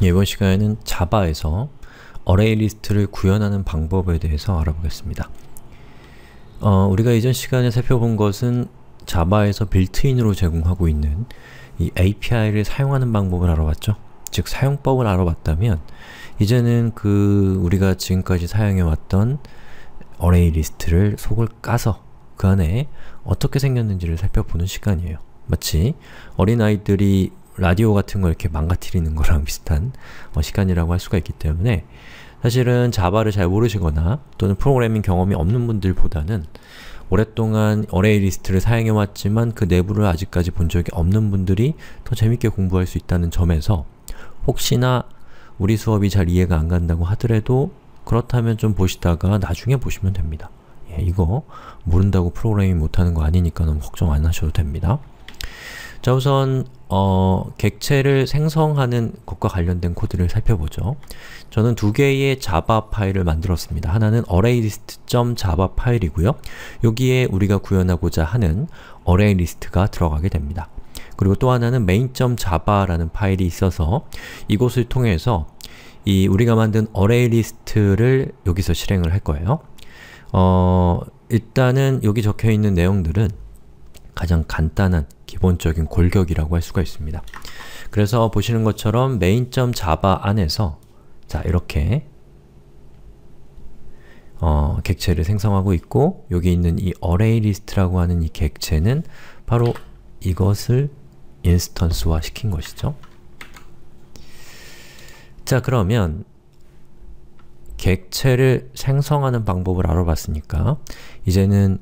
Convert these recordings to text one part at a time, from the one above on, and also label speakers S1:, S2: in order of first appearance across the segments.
S1: 이번 시간에는 자바에서 a r 어레이 리스트를 구현하는 방법에 대해서 알아보겠습니다. 어, 우리가 이전 시간에 살펴본 것은 자바에서 빌트인으로 제공하고 있는 이 API를 사용하는 방법을 알아봤죠. 즉, 사용법을 알아봤다면 이제는 그 우리가 지금까지 사용해왔던 a r 어레이 리스트를 속을 까서 그 안에 어떻게 생겼는지를 살펴보는 시간이에요. 마치 어린아이들이 라디오 같은 걸 이렇게 망가뜨리는 거랑 비슷한 어, 시간이라고 할 수가 있기 때문에 사실은 자바를 잘 모르시거나 또는 프로그래밍 경험이 없는 분들보다는 오랫동안 어레이 리스트를 사용해왔지만 그 내부를 아직까지 본 적이 없는 분들이 더 재밌게 공부할 수 있다는 점에서 혹시나 우리 수업이 잘 이해가 안 간다고 하더라도 그렇다면 좀 보시다가 나중에 보시면 됩니다. 예, 이거 모른다고 프로그래밍 못하는 거 아니니까 너무 걱정 안 하셔도 됩니다. 자 우선 어, 객체를 생성하는 것과 관련된 코드를 살펴보죠. 저는 두 개의 자바 파일을 만들었습니다. 하나는 ArrayList.java 파일이고요. 여기에 우리가 구현하고자 하는 array l i s t 가 들어가게 됩니다. 그리고 또 하나는 main.java라는 파일이 있어서 이곳을 통해서 이 우리가 만든 array l i s t 를 여기서 실행을 할 거예요. 어, 일단은 여기 적혀있는 내용들은 가장 간단한 기본적인 골격이라고 할 수가 있습니다. 그래서 보시는 것처럼 main.java 안에서 자 이렇게 어, 객체를 생성하고 있고 여기 있는 이 array list라고 하는 이 객체는 바로 이것을 인스턴스화 시킨 것이죠. 자 그러면 객체를 생성하는 방법을 알아봤으니까 이제는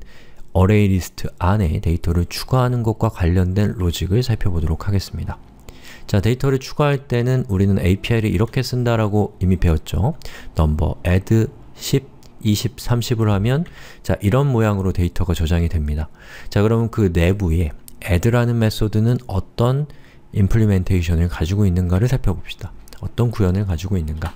S1: 어레이 리스트 안에 데이터를 추가하는 것과 관련된 로직을 살펴보도록 하겠습니다. 자, 데이터를 추가할 때는 우리는 API를 이렇게 쓴다라고 이미 배웠죠. number add 10 20, 30을 하면 자 이런 모양으로 데이터가 저장이 됩니다. 자 그러면 그 내부에 add라는 메소드는 어떤 임플리멘테이션을 가지고 있는가를 살펴봅시다. 어떤 구현을 가지고 있는가.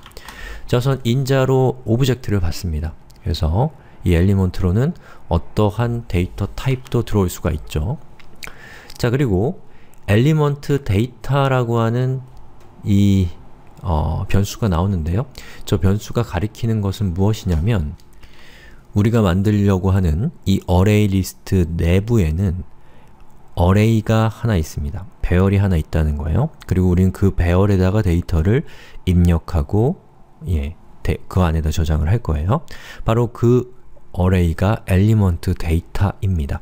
S1: 자 우선 인자로 오브젝트를 받습니다. 그래서 이 엘리먼트로는 어떠한 데이터 타입도 들어올 수가 있죠. 자 그리고 엘리먼트 데이터라고 하는 이 어, 변수가 나오는데요. 저 변수가 가리키는 것은 무엇이냐면 우리가 만들려고 하는 이 a r 어레이 리스트 내부에는 a r r a y 가 하나 있습니다. 배열이 하나 있다는 거예요. 그리고 우리는 그 배열에다가 데이터를 입력하고 예, 데, 그 안에다 저장을 할 거예요. 바로 그 array가 element data입니다.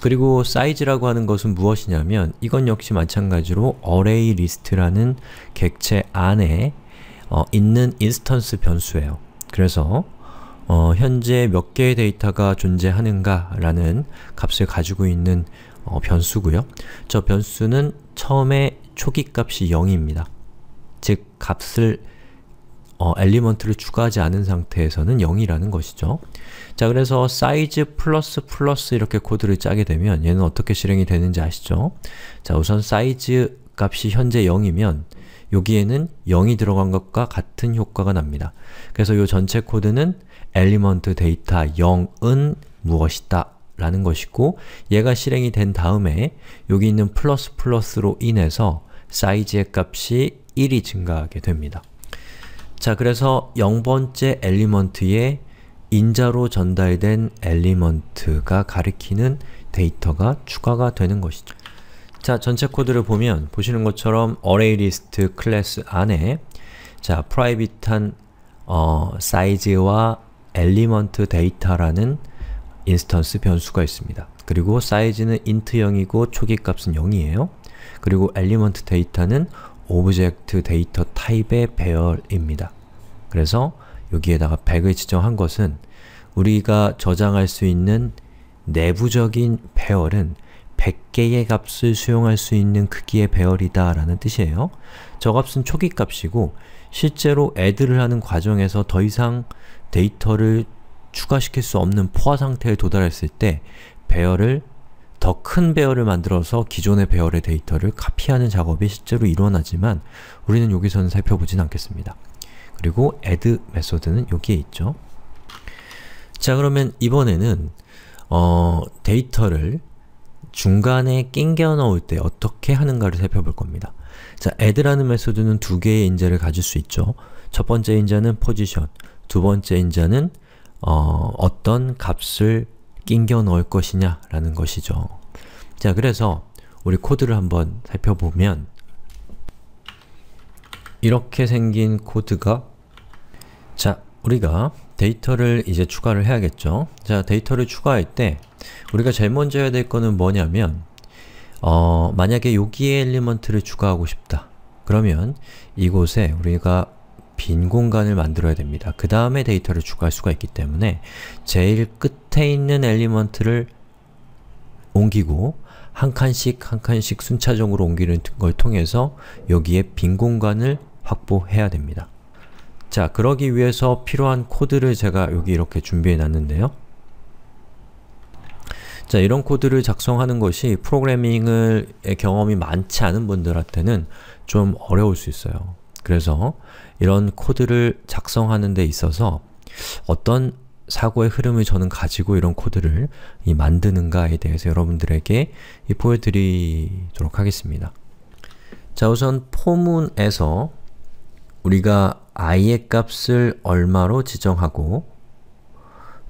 S1: 그리고 size라고 하는 것은 무엇이냐면 이건 역시 마찬가지로 array list라는 객체 안에 어, 있는 인스턴스 변수예요. 그래서 어, 현재 몇 개의 데이터가 존재하는가 라는 값을 가지고 있는 어, 변수고요. 저 변수는 처음에 초기 값이 0입니다. 즉, 값을 어, 엘리먼트를 추가하지 않은 상태에서는 0이라는 것이죠. 자, 그래서 사이즈 플러스 플러스 이렇게 코드를 짜게 되면 얘는 어떻게 실행이 되는지 아시죠? 자, 우선 사이즈 값이 현재 0이면 여기에는 0이 들어간 것과 같은 효과가 납니다. 그래서 이 전체 코드는 엘리먼트 데이터 0은 무엇이다 라는 것이고 얘가 실행이 된 다음에 여기 있는 플러스 플러스로 인해서 사이즈의 값이 1이 증가하게 됩니다. 자, 그래서 0번째 엘리먼트에 인자로 전달된 엘리먼트가 가리키는 데이터가 추가가 되는 것이죠. 자, 전체 코드를 보면 보시는 것처럼 ArrayList 클래스 안에 자, 프라이빗한 어, 사이즈와 엘리먼트 데이터라는 인스턴스 변수가 있습니다. 그리고 사이즈는 int 0이고 초기값은 0이에요. 그리고 엘리먼트 데이터는 오브젝트 데이터 타입의 배열입니다. 그래서 여기에다가 100을 지정한 것은 우리가 저장할 수 있는 내부적인 배열은 100개의 값을 수용할 수 있는 크기의 배열이다 라는 뜻이에요. 저 값은 초기 값이고 실제로 애드를 하는 과정에서 더 이상 데이터를 추가시킬 수 없는 포화 상태에 도달했을 때 배열을 더큰 배열을 만들어서 기존의 배열의 데이터를 카피하는 작업이 실제로 일어나지만 우리는 여기서는 살펴보진 않겠습니다. 그리고 add 메소드는 여기에 있죠. 자 그러면 이번에는 어, 데이터를 중간에 낑겨 넣을 때 어떻게 하는가를 살펴볼 겁니다. 자, add라는 메소드는 두 개의 인자를 가질 수 있죠. 첫 번째 인자는 position, 두 번째 인자는 어, 떤 값을 낑겨 넣을 것이냐 라는 것이죠. 자, 그래서 우리 코드를 한번 살펴보면 이렇게 생긴 코드가 자, 우리가 데이터를 이제 추가를 해야겠죠. 자, 데이터를 추가할 때 우리가 제일 먼저 해야 될 거는 뭐냐면 어, 만약에 여기에 엘리먼트를 추가하고 싶다. 그러면 이곳에 우리가 빈 공간을 만들어야 됩니다. 그 다음에 데이터를 추가할 수가 있기 때문에 제일 끝에 있는 엘리먼트를 옮기고 한 칸씩 한 칸씩 순차적으로 옮기는 걸 통해서 여기에 빈 공간을 확보해야 됩니다. 자, 그러기 위해서 필요한 코드를 제가 여기 이렇게 준비해 놨는데요. 자, 이런 코드를 작성하는 것이 프로그래밍의 경험이 많지 않은 분들한테는 좀 어려울 수 있어요. 그래서 이런 코드를 작성하는 데 있어서 어떤 사고의 흐름을 저는 가지고 이런 코드를 만드는가에 대해서 여러분들에게 보여드리도록 하겠습니다. 자 우선 포문에서 우리가 i의 값을 얼마로 지정하고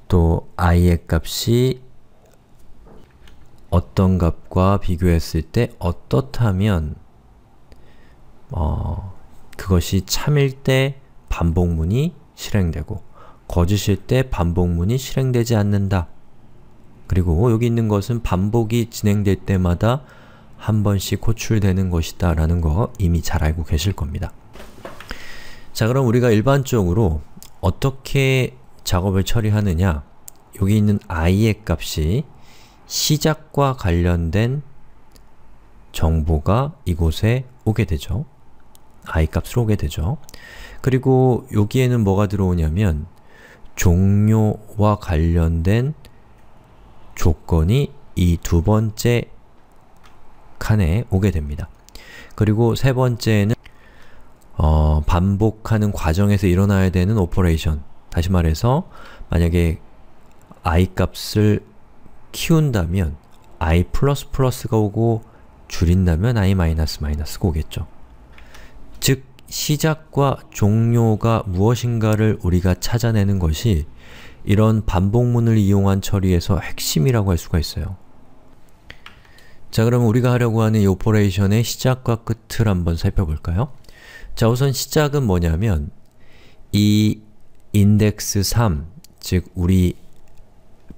S1: 또 i의 값이 어떤 값과 비교했을 때 어떻다면 어, 그것이 참일 때 반복문이 실행되고 거짓일 때 반복문이 실행되지 않는다. 그리고 여기 있는 것은 반복이 진행될 때마다 한 번씩 호출되는 것이다 라는 거 이미 잘 알고 계실 겁니다. 자 그럼 우리가 일반적으로 어떻게 작업을 처리하느냐 여기 있는 i의 값이 시작과 관련된 정보가 이곳에 오게 되죠. i값을 오게 되죠. 그리고 여기에는 뭐가 들어오냐면 종료와 관련된 조건이 이 두 번째 칸에 오게 됩니다. 그리고 세 번째는 어, 반복하는 과정에서 일어나야 되는 오퍼레이션 다시 말해서 만약에 i 값을 키운다면 i++가 오고 줄인다면 i-가 오겠죠. 즉 시작과 종료가 무엇인가를 우리가 찾아내는 것이 이런 반복문을 이용한 처리에서 핵심이라고 할 수가 있어요. 자 그럼 우리가 하려고 하는 이 오퍼레이션의 시작과 끝을 한번 살펴볼까요? 자 우선 시작은 뭐냐면 이 인덱스 3, 즉 우리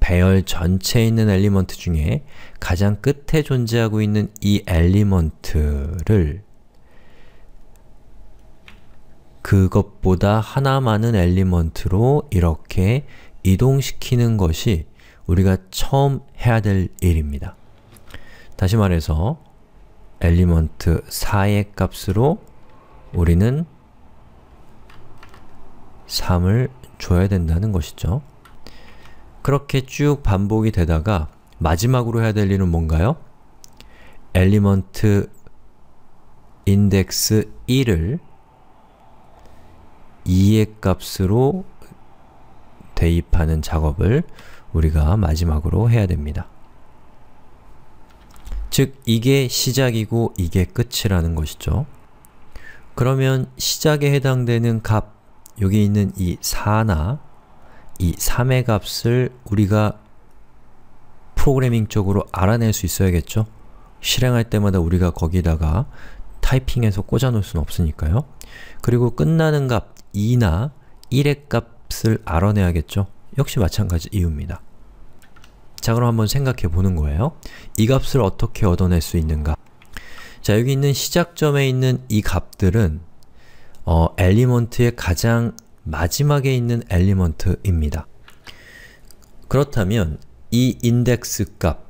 S1: 배열 전체에 있는 엘리먼트 중에 가장 끝에 존재하고 있는 이 엘리먼트를 그것보다 하나 많은 엘리먼트로 이렇게 이동시키는 것이 우리가 처음 해야 될 일입니다. 다시 말해서 엘리먼트 4의 값으로 우리는 3을 줘야 된다는 것이죠. 그렇게 쭉 반복이 되다가 마지막으로 해야 될 일은 뭔가요? 엘리먼트 인덱스 1을 2의 값으로 대입하는 작업을 우리가 마지막으로 해야 됩니다. 즉, 이게 시작이고 이게 끝이라는 것이죠. 그러면 시작에 해당되는 값, 여기 있는 이 4나 이 3의 값을 우리가 프로그래밍 쪽으로 알아낼 수 있어야겠죠? 실행할 때마다 우리가 거기다가 타이핑해서 꽂아놓을 수는 없으니까요. 그리고 끝나는 값, 2나 1의 값을 알아내야겠죠? 역시 마찬가지 이유입니다. 자 그럼 한번 생각해 보는 거예요. 이 값을 어떻게 얻어낼 수 있는가? 자 여기 있는 시작점에 있는 이 값들은 어, 엘리먼트의 가장 마지막에 있는 엘리먼트입니다. 그렇다면 이 인덱스 값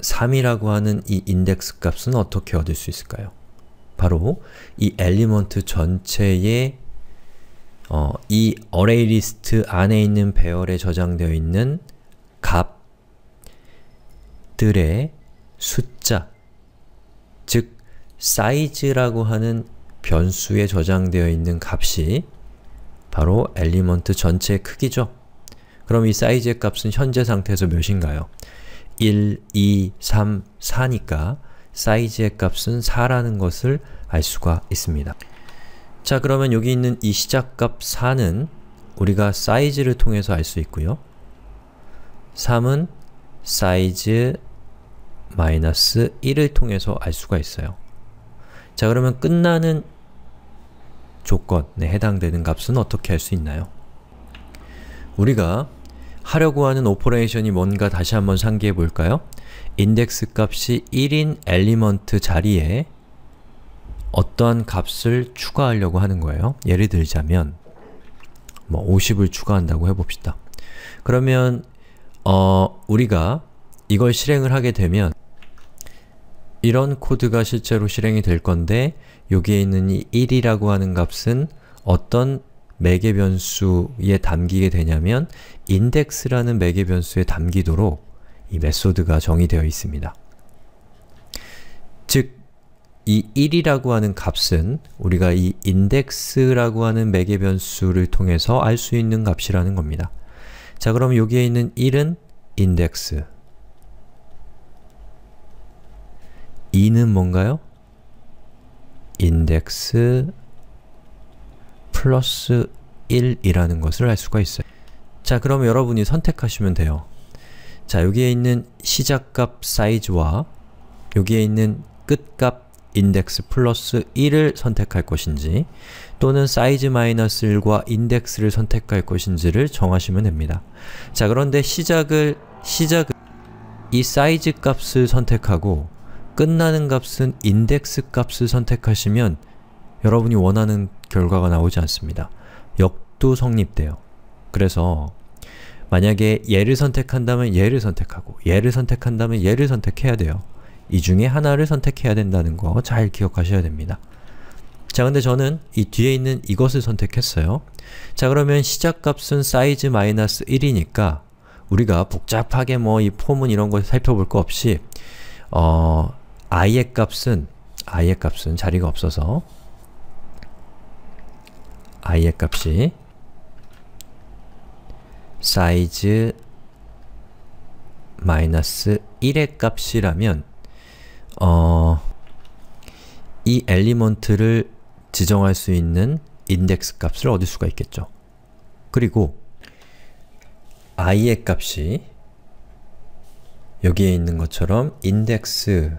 S1: 3이라고 하는 이 인덱스 값은 어떻게 얻을 수 있을까요? 바로 이 엘리먼트 전체의 어, 이 array list 안에 있는 배열에 저장되어 있는 값들의 숫자 즉 size라고 하는 변수에 저장되어 있는 값이 바로 엘리먼트 전체의 크기죠. 그럼 이 size의 값은 현재 상태에서 몇인가요? 1, 2, 3, 4니까 size의 값은 4라는 것을 알 수가 있습니다. 자 그러면 여기 있는 이 시작값 4는 우리가 사이즈를 통해서 알 수 있고요. 3은 사이즈 마이너스 1을 통해서 알 수가 있어요. 자 그러면 끝나는 조건에 네, 해당되는 값은 어떻게 할 수 있나요? 우리가 하려고 하는 오퍼레이션이 뭔가 다시 한번 상기해 볼까요? 인덱스 값이 1인 엘리먼트 자리에 어떠한 값을 추가하려고 하는 거예요. 예를 들자면 뭐 50을 추가한다고 해봅시다. 그러면 어, 우리가 이걸 실행을 하게 되면 이런 코드가 실제로 실행이 될 건데 여기에 있는 이 1이라고 하는 값은 어떤 매개 변수에 담기게 되냐면 index라는 매개 변수에 담기도록 이 메소드가 정의되어 있습니다. 이 1이라고 하는 값은 우리가 이 index라고 하는 매개 변수를 통해서 알 수 있는 값이라는 겁니다. 자 그럼 여기에 있는 1은 index 2는 뭔가요? index 플러스 1이라는 것을 알 수가 있어요. 자 그럼 여러분이 선택하시면 돼요. 자 여기에 있는 시작값 사이즈와 여기에 있는 끝값 인덱스 플러스 1을 선택할 것인지 또는 사이즈 마이너스 1과 인덱스를 선택할 것인지를 정하시면 됩니다. 자 그런데 시작을 시작을 이 사이즈 값을 선택하고 끝나는 값은 인덱스 값을 선택하시면 여러분이 원하는 결과가 나오지 않습니다. 역도 성립돼요. 그래서 만약에 얘를 선택한다면 얘를 선택하고 얘를 선택한다면 얘를 선택해야 돼요. 이 중에 하나를 선택해야 된다는 거 잘 기억하셔야 됩니다. 자 근데 저는 이 뒤에 있는 이것을 선택했어요. 자 그러면 시작값은 사이즈 마 1이니까 우리가 복잡하게 뭐이 포문 이런 거 살펴볼 거 없이 어, i의 값은 i의 값은 자리가 없어서 i의 값이 사이즈 마 1의 값이라면 어, 이 엘리먼트를 지정할 수 있는 인덱스 값을 얻을 수가 있겠죠. 그리고 i의 값이 여기에 있는 것처럼 인덱스와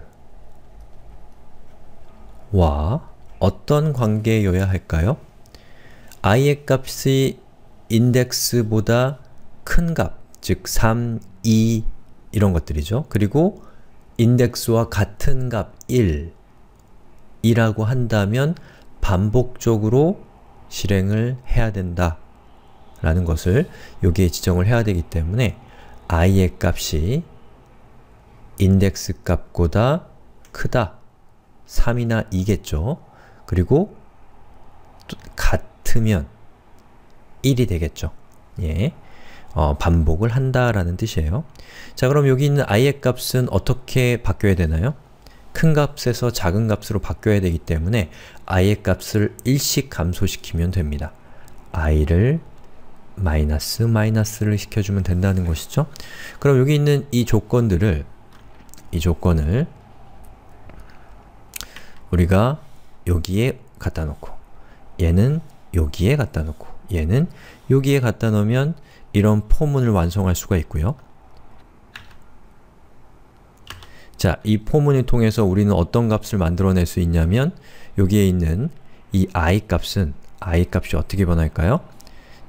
S1: 어떤 관계여야 할까요? i의 값이 인덱스보다 큰 값, 즉 3, 2 이런 것들이죠. 그리고 인덱스와 같은 값 1, 이라고 한다면 반복적으로 실행을 해야 된다 라는 것을 여기에 지정을 해야 되기 때문에 i의 값이 인덱스 값보다 크다 3이나 2겠죠. 그리고 같으면 1이 되겠죠. 예. 어, 반복을 한다라는 뜻이에요. 자 그럼 여기 있는 i의 값은 어떻게 바뀌어야 되나요? 큰 값에서 작은 값으로 바뀌어야 되기 때문에 i의 값을 일씩 감소시키면 됩니다. i를 마이너스 마이너스를 시켜주면 된다는 것이죠. 그럼 여기 있는 이 조건들을 이 조건을 우리가 여기에 갖다 놓고 얘는 여기에 갖다 놓고 얘는 여기에 갖다 놓으면 이런 포문을 완성할 수가 있고요. 자, 이 포문을 통해서 우리는 어떤 값을 만들어낼 수 있냐면 여기에 있는 이 i 값은 i 값이 어떻게 변할까요?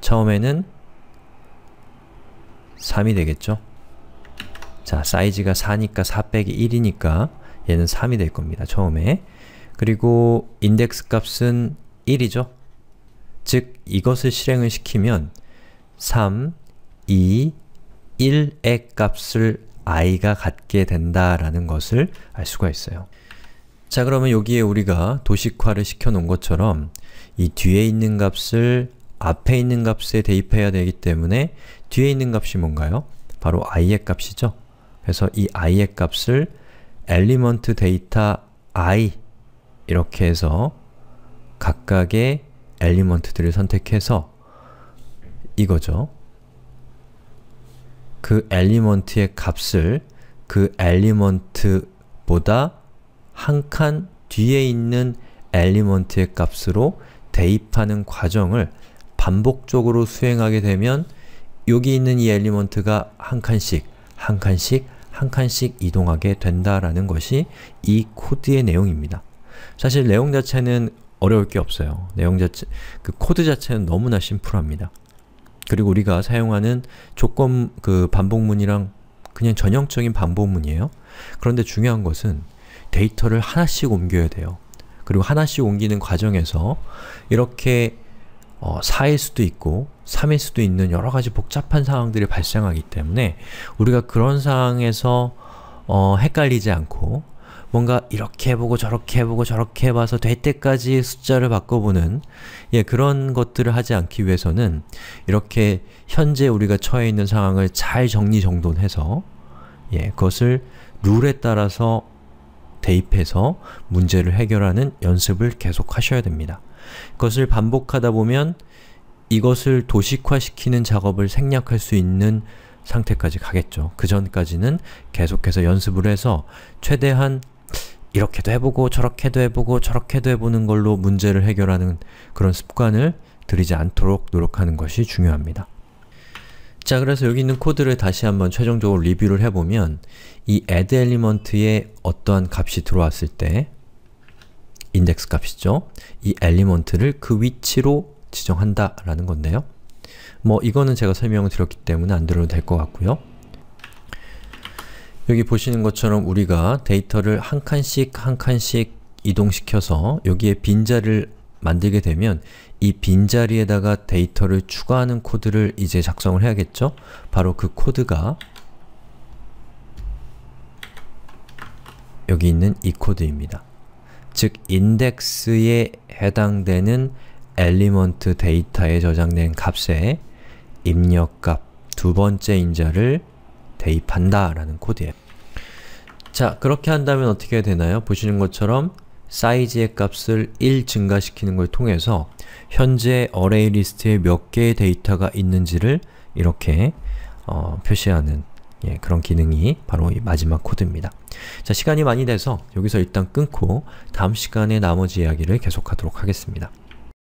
S1: 처음에는 3이 되겠죠? 자, 사이즈가 4니까 4 빼기 1이니까 얘는 3이 될 겁니다, 처음에. 그리고 인덱스 값은 1이죠? 즉, 이것을 실행을 시키면 3, 2, 1의 값을 i가 갖게 된다라는 것을 알 수가 있어요. 자 그러면 여기에 우리가 도식화를 시켜놓은 것처럼 이 뒤에 있는 값을 앞에 있는 값에 대입해야 되기 때문에 뒤에 있는 값이 뭔가요? 바로 i의 값이죠. 그래서 이 i의 값을 element data i 이렇게 해서 각각의 엘리먼트들을 선택해서 이거죠. 그 엘리먼트의 값을 그 엘리먼트보다 한 칸 뒤에 있는 엘리먼트의 값으로 대입하는 과정을 반복적으로 수행하게 되면 여기 있는 이 엘리먼트가 한 칸씩, 한 칸씩, 한 칸씩 이동하게 된다라는 것이 이 코드의 내용입니다. 사실 내용 자체는 어려울 게 없어요. 내용 자체, 그 코드 자체는 너무나 심플합니다. 그리고 우리가 사용하는 조건 그 반복문이랑 그냥 전형적인 반복문이에요. 그런데 중요한 것은 데이터를 하나씩 옮겨야 돼요. 그리고 하나씩 옮기는 과정에서 이렇게 어, 4일 수도 있고 3일 수도 있는 여러가지 복잡한 상황들이 발생하기 때문에 우리가 그런 상황에서 어, 헷갈리지 않고 뭔가 이렇게 해보고 저렇게 해보고 저렇게 해봐서 될 때까지 숫자를 바꿔보는 예, 그런 것들을 하지 않기 위해서는 이렇게 현재 우리가 처해 있는 상황을 잘 정리정돈해서 예, 그것을 룰에 따라서 대입해서 문제를 해결하는 연습을 계속 하셔야 됩니다. 그것을 반복하다 보면 이것을 도식화시키는 작업을 생략할 수 있는 상태까지 가겠죠. 그 전까지는 계속해서 연습을 해서 최대한 이렇게도 해보고 저렇게도 해보고 저렇게도 해보는 걸로 문제를 해결하는 그런 습관을 들이지 않도록 노력하는 것이 중요합니다. 자 그래서 여기 있는 코드를 다시 한번 최종적으로 리뷰를 해보면 이 add element에 어떠한 값이 들어왔을 때 index 값이죠. 이 e e l m e n t 를그 위치로 지정한다 라는 건데요. 뭐 이거는 제가 설명을 드렸기 때문에 안 들어도 될 것 같고요. 여기 보시는 것처럼 우리가 데이터를 한 칸씩 한 칸씩 이동시켜서 여기에 빈자리를 만들게 되면 이 빈자리에다가 데이터를 추가하는 코드를 이제 작성을 해야겠죠? 바로 그 코드가 여기 있는 이 코드입니다. 즉, 인덱스에 해당되는 엘리먼트 데이터에 저장된 값에 입력값 두 번째 인자를 대입한다 라는 코드예요. 자, 그렇게 한다면 어떻게 되나요? 보시는 것처럼 사이즈의 값을 1 증가시키는 걸 통해서 현재 어레이 리스트에 몇 개의 데이터가 있는지를 이렇게 어, 표시하는 예, 그런 기능이 바로 이 마지막 코드입니다. 자, 시간이 많이 돼서 여기서 일단 끊고 다음 시간에 나머지 이야기를 계속하도록 하겠습니다.